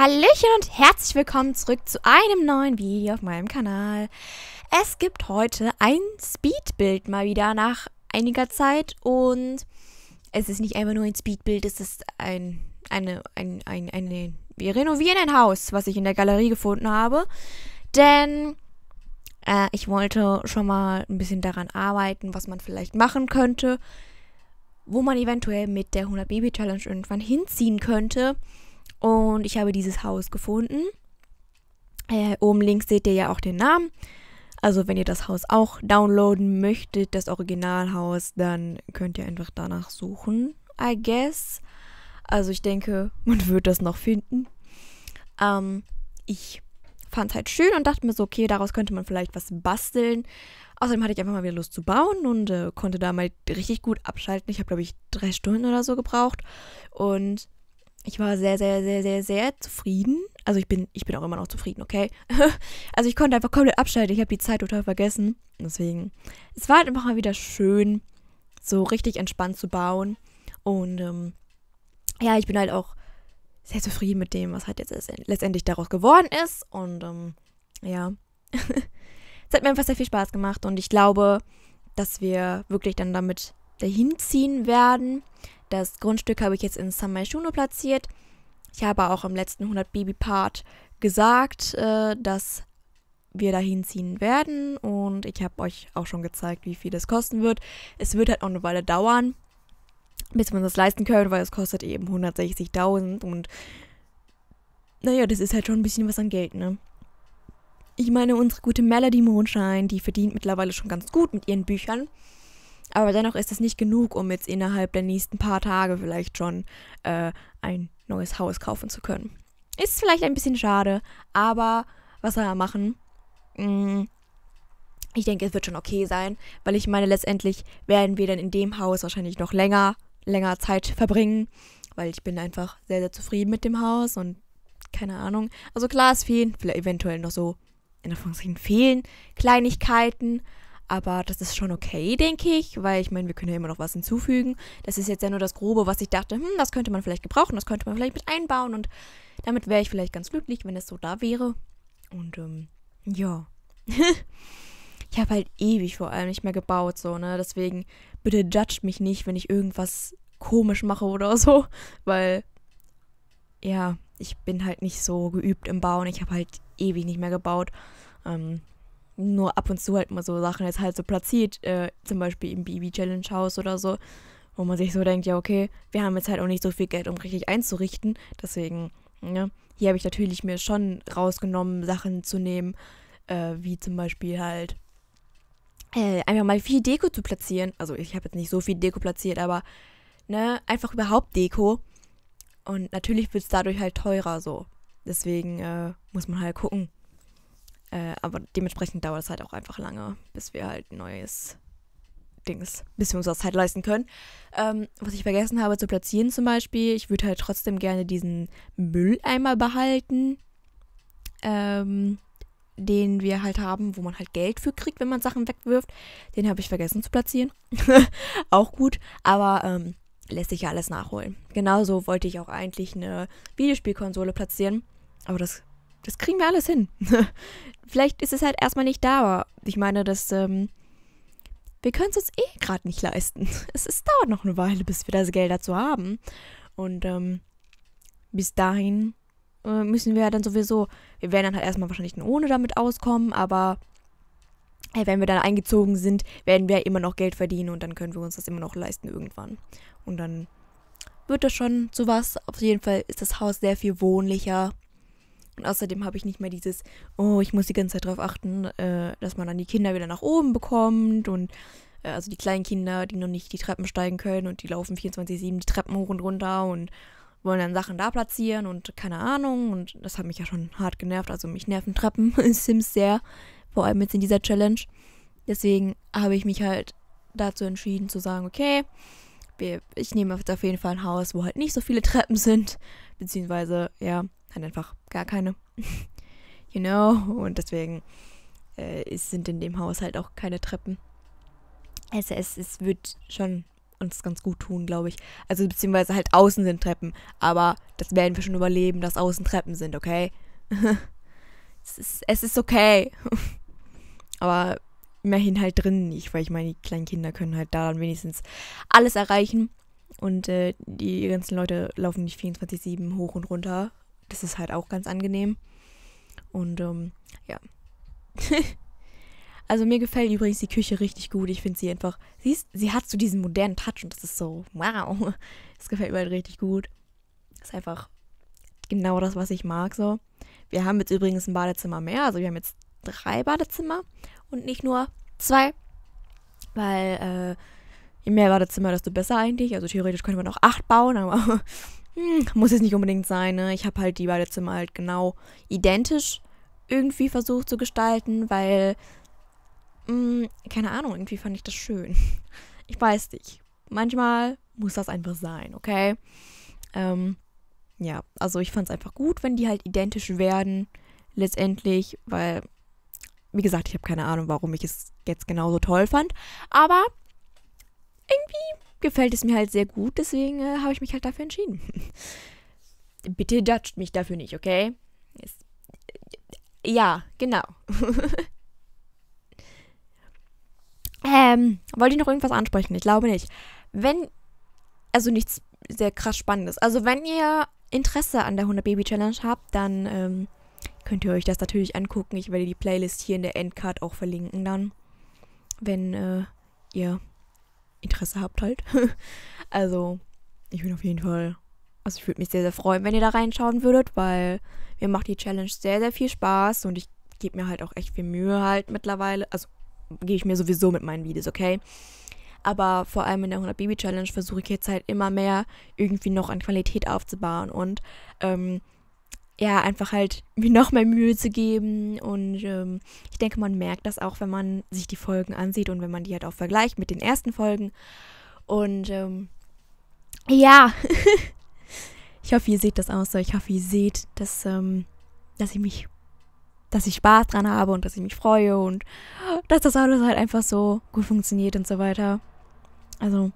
Hallöchen und herzlich willkommen zurück zu einem neuen Video auf meinem Kanal. Es gibt heute ein Speedbild mal wieder nach einiger Zeit und es ist nicht einfach nur ein Speedbild, es ist ein, eine, ein, ein, eine, wir renovieren ein Haus, was ich in der Galerie gefunden habe, denn äh, ich wollte schon mal ein bisschen daran arbeiten, was man vielleicht machen könnte, wo man eventuell mit der 100 Baby Challenge irgendwann hinziehen könnte und ich habe dieses Haus gefunden. Äh, oben links seht ihr ja auch den Namen. Also wenn ihr das Haus auch downloaden möchtet, das Originalhaus, dann könnt ihr einfach danach suchen, I guess. Also ich denke, man wird das noch finden. Ähm, ich fand es halt schön und dachte mir so, okay, daraus könnte man vielleicht was basteln. Außerdem hatte ich einfach mal wieder Lust zu bauen und äh, konnte da mal richtig gut abschalten. Ich habe, glaube ich, drei Stunden oder so gebraucht. Und ich war sehr, sehr, sehr, sehr, sehr zufrieden. Also ich bin, ich bin auch immer noch zufrieden, okay? also ich konnte einfach komplett abschalten. Ich habe die Zeit total vergessen. Deswegen, es war halt einfach mal wieder schön, so richtig entspannt zu bauen. Und ähm, ja, ich bin halt auch sehr zufrieden mit dem, was halt jetzt letztendlich daraus geworden ist. Und ähm, ja, es hat mir einfach sehr viel Spaß gemacht. Und ich glaube, dass wir wirklich dann damit dahin ziehen werden das Grundstück habe ich jetzt in San Myshuno platziert. Ich habe auch im letzten 100 Baby Part gesagt, äh, dass wir dahin ziehen werden und ich habe euch auch schon gezeigt, wie viel das kosten wird. Es wird halt auch eine Weile dauern, bis wir uns das leisten können, weil es kostet eben 160.000 und naja, das ist halt schon ein bisschen was an Geld, ne? Ich meine, unsere gute Melody Mondschein, die verdient mittlerweile schon ganz gut mit ihren Büchern. Aber dennoch ist das nicht genug, um jetzt innerhalb der nächsten paar Tage vielleicht schon äh, ein neues Haus kaufen zu können. Ist vielleicht ein bisschen schade, aber was soll man machen? Mm, ich denke, es wird schon okay sein, weil ich meine, letztendlich werden wir dann in dem Haus wahrscheinlich noch länger, länger Zeit verbringen, weil ich bin einfach sehr, sehr zufrieden mit dem Haus und keine Ahnung. Also klar, es fehlen vielleicht eventuell noch so, in Anführungszeichen, fehlen Kleinigkeiten, aber das ist schon okay, denke ich, weil ich meine, wir können ja immer noch was hinzufügen. Das ist jetzt ja nur das Grobe, was ich dachte, hm, das könnte man vielleicht gebrauchen, das könnte man vielleicht mit einbauen und damit wäre ich vielleicht ganz glücklich, wenn es so da wäre. Und ähm, ja. ich habe halt ewig vor allem nicht mehr gebaut, so, ne? Deswegen bitte judgt mich nicht, wenn ich irgendwas komisch mache oder so, weil ja, ich bin halt nicht so geübt im Bauen. Ich habe halt ewig nicht mehr gebaut. Ähm, nur ab und zu halt mal so Sachen jetzt halt so platziert, äh, zum Beispiel im BB challenge haus oder so, wo man sich so denkt, ja, okay, wir haben jetzt halt auch nicht so viel Geld, um richtig einzurichten. Deswegen, ja, ne, hier habe ich natürlich mir schon rausgenommen, Sachen zu nehmen, äh, wie zum Beispiel halt äh, einfach mal viel Deko zu platzieren. Also ich habe jetzt nicht so viel Deko platziert, aber ne, einfach überhaupt Deko. Und natürlich wird es dadurch halt teurer so. Deswegen äh, muss man halt gucken, äh, aber dementsprechend dauert es halt auch einfach lange, bis wir halt neues Dings, bis wir uns das halt leisten können. Ähm, was ich vergessen habe zu platzieren zum Beispiel, ich würde halt trotzdem gerne diesen Mülleimer behalten, ähm, den wir halt haben, wo man halt Geld für kriegt, wenn man Sachen wegwirft. Den habe ich vergessen zu platzieren. auch gut, aber ähm, lässt sich ja alles nachholen. Genauso wollte ich auch eigentlich eine Videospielkonsole platzieren, aber das das kriegen wir alles hin. Vielleicht ist es halt erstmal nicht da, aber ich meine, dass ähm, wir können es uns eh gerade nicht leisten. Es, es dauert noch eine Weile, bis wir das Geld dazu haben. Und ähm, bis dahin äh, müssen wir ja dann sowieso, wir werden dann halt erstmal wahrscheinlich ohne damit auskommen, aber hey, äh, wenn wir dann eingezogen sind, werden wir ja immer noch Geld verdienen und dann können wir uns das immer noch leisten irgendwann. Und dann wird das schon zu was. Auf jeden Fall ist das Haus sehr viel wohnlicher. Und außerdem habe ich nicht mehr dieses, oh, ich muss die ganze Zeit darauf achten, äh, dass man dann die Kinder wieder nach oben bekommt und äh, also die kleinen Kinder, die noch nicht die Treppen steigen können und die laufen 24-7 die Treppen hoch und runter und wollen dann Sachen da platzieren und keine Ahnung. Und das hat mich ja schon hart genervt. Also mich nerven Treppen in Sims sehr, vor allem jetzt in dieser Challenge. Deswegen habe ich mich halt dazu entschieden zu sagen, okay, ich nehme auf jeden Fall ein Haus, wo halt nicht so viele Treppen sind. Beziehungsweise, ja, hat einfach gar keine. you know? Und deswegen äh, sind in dem Haus halt auch keine Treppen. Also es, es wird schon uns ganz gut tun, glaube ich. Also beziehungsweise halt außen sind Treppen, aber das werden wir schon überleben, dass außen Treppen sind, okay? es, ist, es ist okay. aber immerhin halt drinnen nicht, weil ich meine, die kleinen Kinder können halt da dann wenigstens alles erreichen. Und äh, die ganzen Leute laufen nicht 24-7 hoch und runter. Das ist halt auch ganz angenehm. Und ähm, ja. also mir gefällt übrigens die Küche richtig gut. Ich finde sie einfach, sie, ist, sie hat so diesen modernen Touch und das ist so, wow. Das gefällt mir halt richtig gut. Das ist einfach genau das, was ich mag so. Wir haben jetzt übrigens ein Badezimmer mehr. Also wir haben jetzt drei Badezimmer und nicht nur zwei. Weil äh, je mehr Badezimmer, desto besser eigentlich. Also theoretisch könnte man auch acht bauen, aber hm, muss es nicht unbedingt sein, ne? Ich habe halt die beiden Zimmer halt genau identisch irgendwie versucht zu gestalten, weil, mh, hm, keine Ahnung, irgendwie fand ich das schön. Ich weiß nicht. Manchmal muss das einfach sein, okay? Ähm, ja, also ich fand es einfach gut, wenn die halt identisch werden, letztendlich, weil, wie gesagt, ich habe keine Ahnung, warum ich es jetzt genauso toll fand, aber irgendwie gefällt es mir halt sehr gut, deswegen äh, habe ich mich halt dafür entschieden. Bitte judgt mich dafür nicht, okay? Äh, ja, genau. ähm, wollte ich noch irgendwas ansprechen? Ich glaube nicht. Wenn, also nichts sehr krass Spannendes. Also wenn ihr Interesse an der 100 Baby Challenge habt, dann ähm, könnt ihr euch das natürlich angucken. Ich werde die Playlist hier in der Endcard auch verlinken dann, wenn äh, ihr Interesse habt halt. also, ich bin auf jeden Fall. Also ich würde mich sehr, sehr freuen, wenn ihr da reinschauen würdet, weil mir macht die Challenge sehr, sehr viel Spaß und ich gebe mir halt auch echt viel Mühe halt mittlerweile. Also gehe ich mir sowieso mit meinen Videos, okay? Aber vor allem in der 100 Baby Challenge versuche ich jetzt halt immer mehr irgendwie noch an Qualität aufzubauen und ähm, ja, einfach halt mir noch mehr Mühe zu geben. Und ähm, ich denke, man merkt das auch, wenn man sich die Folgen ansieht und wenn man die halt auch vergleicht mit den ersten Folgen. Und ähm, ja, ich hoffe, ihr seht das auch so. Ich hoffe, ihr seht, dass, ähm, dass ich mich, dass ich Spaß dran habe und dass ich mich freue und dass das alles halt einfach so gut funktioniert und so weiter. Also,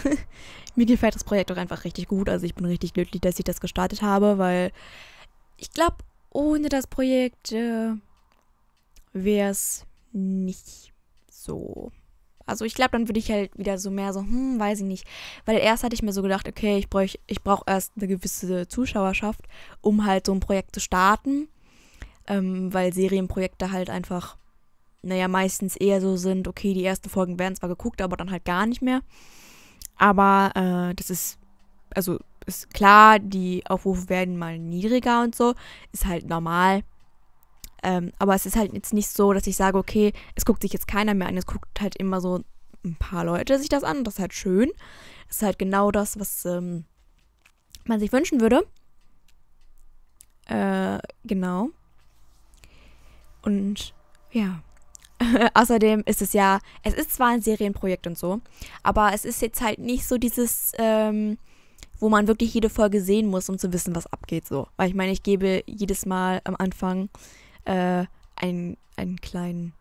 Mir gefällt das Projekt auch einfach richtig gut. Also ich bin richtig glücklich, dass ich das gestartet habe, weil ich glaube, ohne das Projekt äh, wäre es nicht so. Also ich glaube, dann würde ich halt wieder so mehr so, hm, weiß ich nicht. Weil erst hatte ich mir so gedacht, okay, ich brauche ich brauch erst eine gewisse Zuschauerschaft, um halt so ein Projekt zu starten. Ähm, weil Serienprojekte halt einfach, naja, meistens eher so sind, okay, die ersten Folgen werden zwar geguckt, aber dann halt gar nicht mehr. Aber äh, das ist, also ist klar, die Aufrufe werden mal niedriger und so, ist halt normal. Ähm, aber es ist halt jetzt nicht so, dass ich sage, okay, es guckt sich jetzt keiner mehr an, es guckt halt immer so ein paar Leute sich das an das ist halt schön. Das ist halt genau das, was ähm, man sich wünschen würde. Äh, genau. Und ja. Außerdem ist es ja, es ist zwar ein Serienprojekt und so, aber es ist jetzt halt nicht so dieses, ähm, wo man wirklich jede Folge sehen muss, um zu wissen, was abgeht so. Weil ich meine, ich gebe jedes Mal am Anfang äh, einen, einen kleinen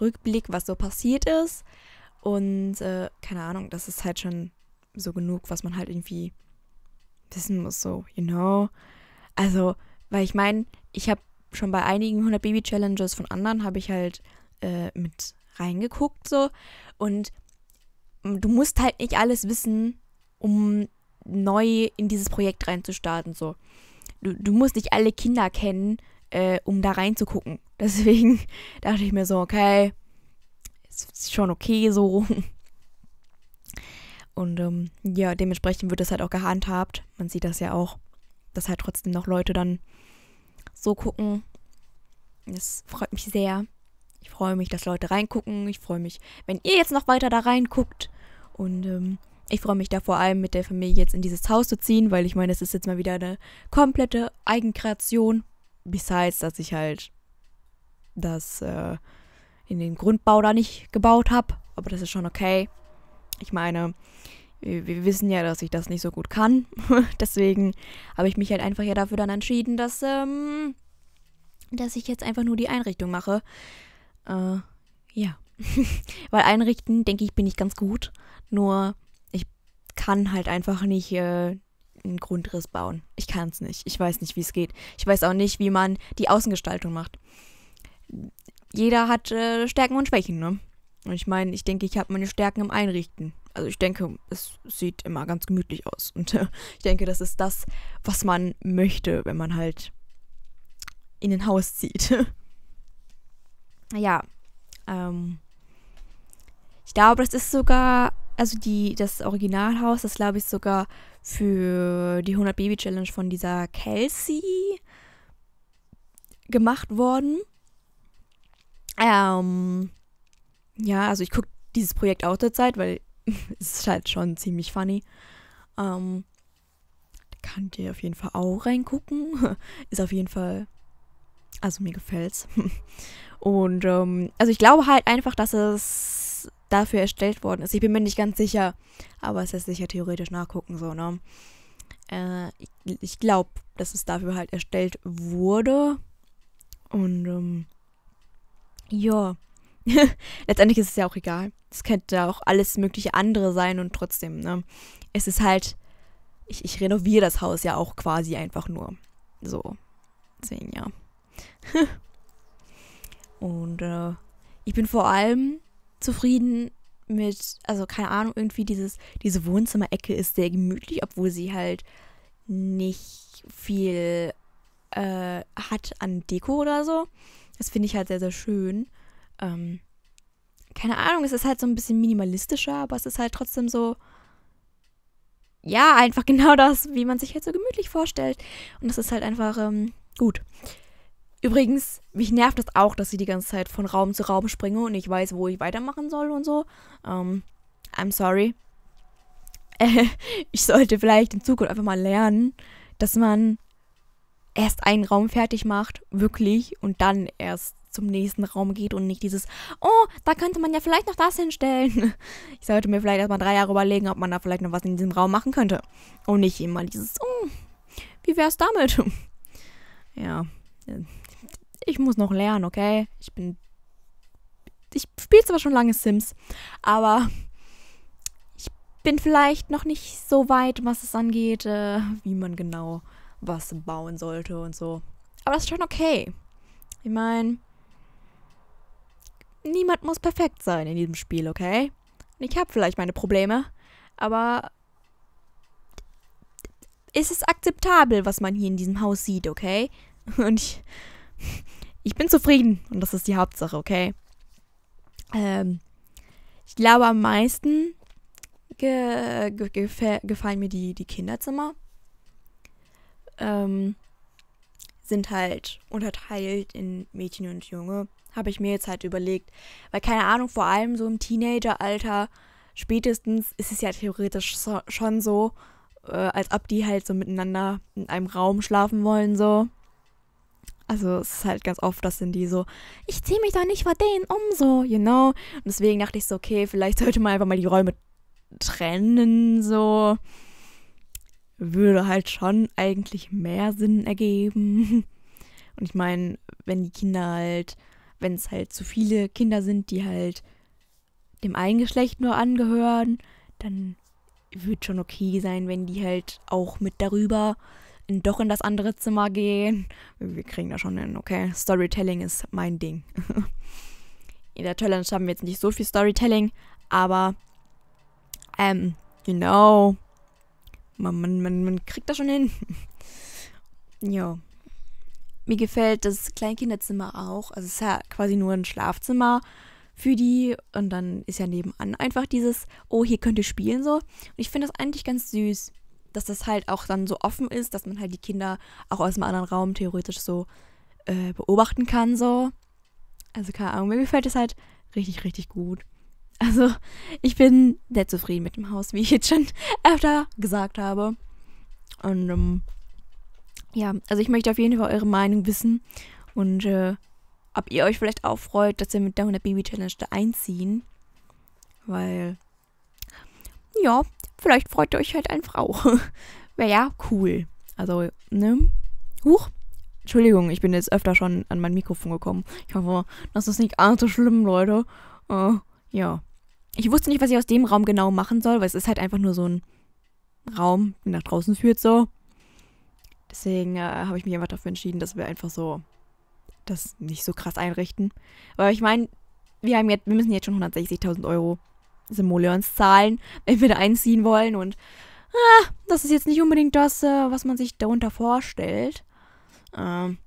Rückblick, was so passiert ist. Und äh, keine Ahnung, das ist halt schon so genug, was man halt irgendwie wissen muss, so, you know. Also, weil ich meine, ich habe schon bei einigen 100 Baby Challenges von anderen habe ich halt äh, mit reingeguckt so und du musst halt nicht alles wissen, um neu in dieses Projekt reinzustarten so. Du, du musst nicht alle Kinder kennen, äh, um da reinzugucken. Deswegen dachte ich mir so, okay, ist schon okay so. Und ähm, ja, dementsprechend wird das halt auch gehandhabt. Man sieht das ja auch, dass halt trotzdem noch Leute dann so gucken. Das freut mich sehr. Ich freue mich, dass Leute reingucken. Ich freue mich, wenn ihr jetzt noch weiter da reinguckt. Und ähm, ich freue mich da vor allem mit der Familie jetzt in dieses Haus zu ziehen, weil ich meine, es ist jetzt mal wieder eine komplette Eigenkreation. Besides, dass ich halt das äh, in den Grundbau da nicht gebaut habe. Aber das ist schon okay. Ich meine, wir, wir wissen ja, dass ich das nicht so gut kann. Deswegen habe ich mich halt einfach ja dafür dann entschieden, dass, ähm, dass ich jetzt einfach nur die Einrichtung mache. Äh, ja. Weil einrichten, denke ich, bin ich ganz gut. Nur ich kann halt einfach nicht äh, einen Grundriss bauen. Ich kann es nicht. Ich weiß nicht, wie es geht. Ich weiß auch nicht, wie man die Außengestaltung macht. Jeder hat äh, Stärken und Schwächen, ne? Und ich meine, ich denke, ich habe meine Stärken im Einrichten. Also ich denke, es sieht immer ganz gemütlich aus. Und äh, ich denke, das ist das, was man möchte, wenn man halt in ein Haus zieht. ja, ähm, ich glaube, das ist sogar, also die, das Originalhaus, das glaube ich sogar für die 100 Baby Challenge von dieser Kelsey gemacht worden. Ähm, ja, also ich gucke dieses Projekt auch zurzeit, weil es ist halt schon ziemlich funny. Ähm, kann dir auf jeden Fall auch reingucken. Ist auf jeden Fall, also mir gefällt's. Und ähm, also ich glaube halt einfach, dass es dafür erstellt worden ist. Ich bin mir nicht ganz sicher, aber es ist sicher theoretisch nachgucken, so, ne? Äh, ich, ich glaube, dass es dafür halt erstellt wurde. Und ähm, ja. Letztendlich ist es ja auch egal. Es könnte ja auch alles mögliche andere sein und trotzdem, ne? Es ist halt. Ich, ich renoviere das Haus ja auch quasi einfach nur. So. Deswegen ja. Und äh, ich bin vor allem zufrieden mit, also keine Ahnung, irgendwie dieses, diese Wohnzimmerecke ist sehr gemütlich, obwohl sie halt nicht viel äh, hat an Deko oder so. Das finde ich halt sehr, sehr schön. Ähm, keine Ahnung, es ist halt so ein bisschen minimalistischer, aber es ist halt trotzdem so, ja, einfach genau das, wie man sich halt so gemütlich vorstellt. Und das ist halt einfach ähm, gut. Übrigens, mich nervt das auch, dass ich die ganze Zeit von Raum zu Raum springe und ich weiß, wo ich weitermachen soll und so. Ähm, I'm sorry. Äh, ich sollte vielleicht in Zukunft einfach mal lernen, dass man erst einen Raum fertig macht, wirklich, und dann erst zum nächsten Raum geht und nicht dieses, oh, da könnte man ja vielleicht noch das hinstellen. Ich sollte mir vielleicht erstmal drei Jahre überlegen, ob man da vielleicht noch was in diesem Raum machen könnte. Und nicht immer dieses, oh, wie wär's damit? Ja ich muss noch lernen, okay? Ich bin. Ich spiele zwar schon lange Sims, aber ich bin vielleicht noch nicht so weit, was es angeht, äh, wie man genau was bauen sollte und so. Aber das ist schon okay. Ich meine, niemand muss perfekt sein in diesem Spiel, okay? Und ich habe vielleicht meine Probleme, aber ist es akzeptabel, was man hier in diesem Haus sieht, okay? Und ich, ich bin zufrieden und das ist die Hauptsache, okay? Ähm, ich glaube, am meisten ge ge ge gefallen mir die, die Kinderzimmer. Ähm, sind halt unterteilt in Mädchen und Junge. Habe ich mir jetzt halt überlegt. Weil keine Ahnung, vor allem so im Teenageralter, spätestens ist es ja theoretisch so, schon so, äh, als ob die halt so miteinander in einem Raum schlafen wollen, so. Also es ist halt ganz oft, dass sind die so, ich ziehe mich da nicht vor denen um, so, you know. Und deswegen dachte ich so, okay, vielleicht sollte man einfach mal die Räume trennen, so. Würde halt schon eigentlich mehr Sinn ergeben. Und ich meine, wenn die Kinder halt, wenn es halt zu viele Kinder sind, die halt dem einen Geschlecht nur angehören, dann wird schon okay sein, wenn die halt auch mit darüber doch in das andere Zimmer gehen. Wir kriegen da schon hin, okay. Storytelling ist mein Ding. in der Challenge haben wir jetzt nicht so viel Storytelling, aber ähm, genau. You know, man, man, man, man kriegt da schon hin. jo. Mir gefällt das Kleinkinderzimmer auch. Also es ist ja quasi nur ein Schlafzimmer für die und dann ist ja nebenan einfach dieses, oh, hier könnt ihr spielen so. Und ich finde das eigentlich ganz süß dass das halt auch dann so offen ist, dass man halt die Kinder auch aus einem anderen Raum theoretisch so äh, beobachten kann, so. Also keine Ahnung, mir gefällt es halt richtig, richtig gut. Also ich bin sehr zufrieden mit dem Haus, wie ich jetzt schon öfter gesagt habe. Und ähm, ja, also ich möchte auf jeden Fall eure Meinung wissen und äh, ob ihr euch vielleicht auch freut, dass wir mit der 100 Baby Challenge da einziehen. Weil, ja, vielleicht freut ihr euch halt einfach auch. Wäre ja cool. Also, ne? Huch. Entschuldigung, ich bin jetzt öfter schon an mein Mikrofon gekommen. Ich hoffe, das ist nicht allzu schlimm, Leute. Uh, ja. Ich wusste nicht, was ich aus dem Raum genau machen soll, weil es ist halt einfach nur so ein Raum, der nach draußen führt, so. Deswegen äh, habe ich mich einfach dafür entschieden, dass wir einfach so das nicht so krass einrichten. Aber ich meine, wir wir müssen jetzt schon 160.000 Euro Simoleons Zahlen, wenn wir da einziehen wollen. Und ah, das ist jetzt nicht unbedingt das, äh, was man sich darunter vorstellt. Ähm,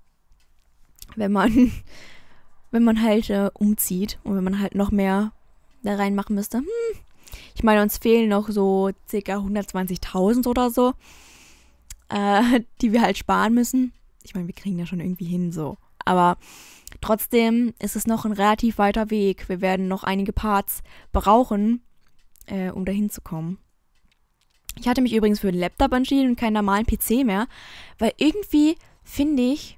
wenn man, wenn man halt äh, umzieht und wenn man halt noch mehr da reinmachen müsste. Hm, ich meine, uns fehlen noch so ca. 120.000 oder so, äh, die wir halt sparen müssen. Ich meine, wir kriegen da schon irgendwie hin so. Aber Trotzdem ist es noch ein relativ weiter Weg. Wir werden noch einige Parts brauchen, äh, um dahin zu kommen. Ich hatte mich übrigens für einen Laptop entschieden und keinen normalen PC mehr, weil irgendwie finde ich,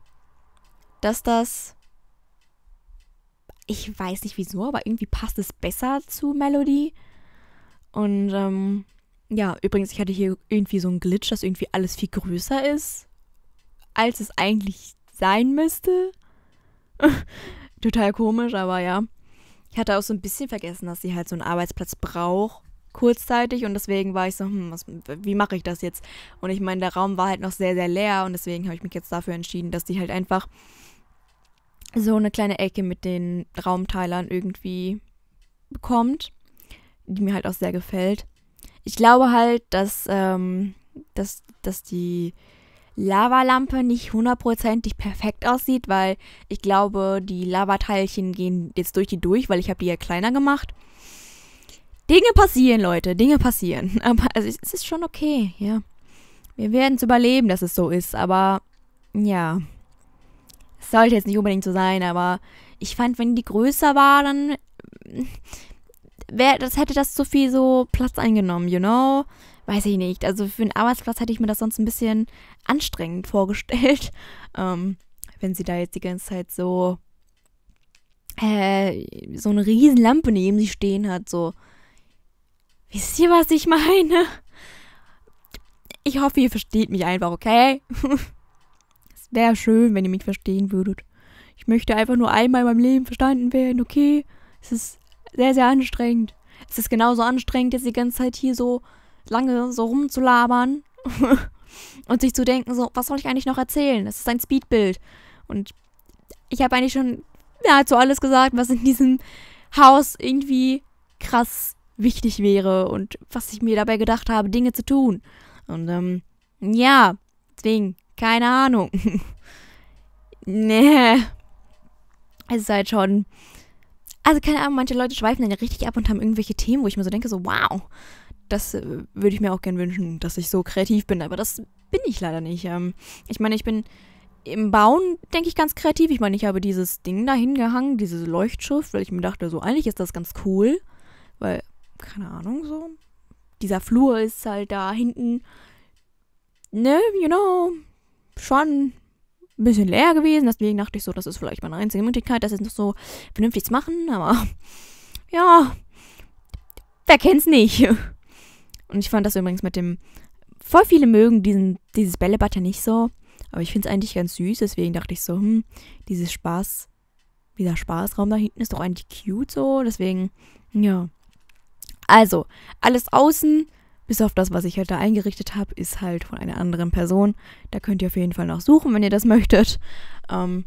dass das. Ich weiß nicht wieso, aber irgendwie passt es besser zu Melody. Und ähm, ja, übrigens, ich hatte hier irgendwie so einen Glitch, dass irgendwie alles viel größer ist, als es eigentlich sein müsste. Total komisch, aber ja. Ich hatte auch so ein bisschen vergessen, dass sie halt so einen Arbeitsplatz braucht, kurzzeitig. Und deswegen war ich so, hm, was, wie mache ich das jetzt? Und ich meine, der Raum war halt noch sehr, sehr leer. Und deswegen habe ich mich jetzt dafür entschieden, dass die halt einfach so eine kleine Ecke mit den Raumteilern irgendwie bekommt, die mir halt auch sehr gefällt. Ich glaube halt, dass, ähm, dass, dass die Lavalampe nicht hundertprozentig perfekt aussieht, weil ich glaube, die Lavateilchen gehen jetzt durch die durch, weil ich habe die ja kleiner gemacht. Dinge passieren, Leute, Dinge passieren. Aber also, es ist schon okay, ja. Wir werden es überleben, dass es so ist, aber ja. Es sollte jetzt nicht unbedingt so sein, aber ich fand, wenn die größer war, dann äh, wär, das hätte das zu viel so Platz eingenommen, you know? weiß ich nicht. Also für einen Arbeitsplatz hätte ich mir das sonst ein bisschen anstrengend vorgestellt. Ähm, wenn sie da jetzt die ganze Zeit so äh, so eine riesen Lampe neben sie stehen hat, so. Wisst ihr, was ich meine? Ich hoffe, ihr versteht mich einfach, okay? es wäre schön, wenn ihr mich verstehen würdet. Ich möchte einfach nur einmal in meinem Leben verstanden werden, okay? Es ist sehr, sehr anstrengend. Es ist genauso anstrengend, jetzt die ganze Zeit hier so lange so rumzulabern und sich zu denken, so, was soll ich eigentlich noch erzählen? Das ist ein Speedbild. Und ich habe eigentlich schon ja, alles gesagt, was in diesem Haus irgendwie krass wichtig wäre und was ich mir dabei gedacht habe, Dinge zu tun. Und ähm, ja, deswegen, keine Ahnung. nee. Es ist halt schon. Also keine Ahnung, manche Leute schweifen dann ja richtig ab und haben irgendwelche Themen, wo ich mir so denke, so, wow, das äh, würde ich mir auch gern wünschen, dass ich so kreativ bin, aber das bin ich leider nicht. Ähm, ich meine, ich bin im Bauen, denke ich, ganz kreativ. Ich meine, ich habe dieses Ding da hingehangen, diese Leuchtschrift, weil ich mir dachte, so eigentlich ist das ganz cool, weil, keine Ahnung, so, dieser Flur ist halt da hinten, ne, you know, schon ein bisschen leer gewesen. Deswegen dachte ich so, das ist vielleicht meine einzige Möglichkeit, das jetzt noch so vernünftig zu machen, aber ja, wer kennt's nicht. Und ich fand das übrigens mit dem. Voll viele mögen diesen, dieses Bällebad ja nicht so. Aber ich finde es eigentlich ganz süß. Deswegen dachte ich so, hm, dieses Spaß. Dieser Spaßraum da hinten ist doch eigentlich cute so. Deswegen, ja. Also, alles außen, bis auf das, was ich halt da eingerichtet habe, ist halt von einer anderen Person. Da könnt ihr auf jeden Fall noch suchen, wenn ihr das möchtet. Ähm,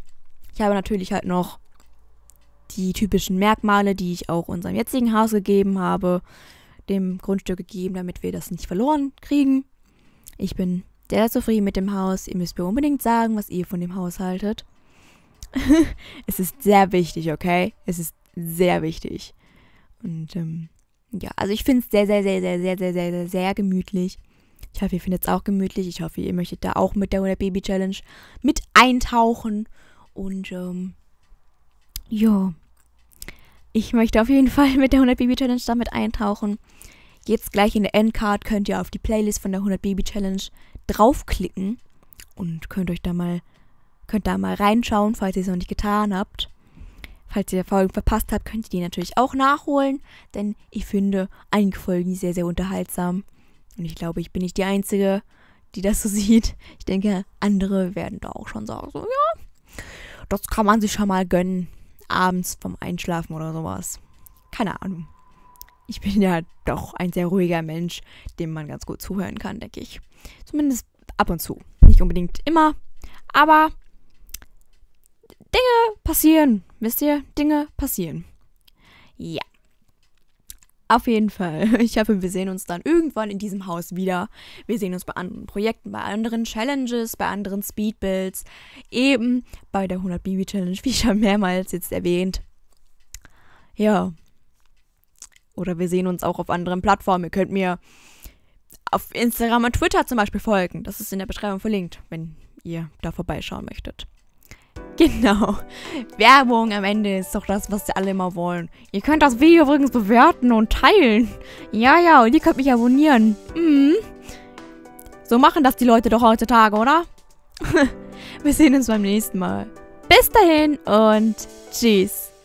ich habe natürlich halt noch die typischen Merkmale, die ich auch unserem jetzigen Haus gegeben habe dem Grundstück gegeben, damit wir das nicht verloren kriegen. Ich bin sehr zufrieden mit dem Haus. Ihr müsst mir unbedingt sagen, was ihr von dem Haus haltet. es ist sehr wichtig, okay? Es ist sehr wichtig. Und ähm, ja, also ich finde es sehr, sehr, sehr, sehr, sehr, sehr, sehr, sehr, sehr gemütlich. Ich hoffe, ihr findet es auch gemütlich. Ich hoffe, ihr möchtet da auch mit der 100 Baby Challenge mit eintauchen. Und ähm, ja, ich möchte auf jeden Fall mit der 100 Baby Challenge damit eintauchen. Jetzt gleich in der Endcard könnt ihr auf die Playlist von der 100 Baby Challenge draufklicken und könnt euch da mal könnt da mal reinschauen, falls ihr es noch nicht getan habt. Falls ihr Folgen verpasst habt, könnt ihr die natürlich auch nachholen, denn ich finde einige Folgen sehr, sehr unterhaltsam. Und ich glaube, ich bin nicht die Einzige, die das so sieht. Ich denke, andere werden da auch schon sagen, so, ja, das kann man sich schon mal gönnen. Abends vom Einschlafen oder sowas. Keine Ahnung ich bin ja doch ein sehr ruhiger Mensch, dem man ganz gut zuhören kann, denke ich. Zumindest ab und zu. Nicht unbedingt immer, aber Dinge passieren. Wisst ihr? Dinge passieren. Ja. Auf jeden Fall. Ich hoffe, wir sehen uns dann irgendwann in diesem Haus wieder. Wir sehen uns bei anderen Projekten, bei anderen Challenges, bei anderen Speedbuilds, eben bei der 100 Baby Challenge, wie schon mehrmals jetzt erwähnt. Ja, oder wir sehen uns auch auf anderen Plattformen. Ihr könnt mir auf Instagram und Twitter zum Beispiel folgen. Das ist in der Beschreibung verlinkt, wenn ihr da vorbeischauen möchtet. Genau. Werbung am Ende ist doch das, was alle immer wollen. Ihr könnt das Video übrigens bewerten und teilen. Ja, ja, und ihr könnt mich abonnieren. Mhm. So machen das die Leute doch heutzutage, oder? Wir sehen uns beim nächsten Mal. Bis dahin und tschüss.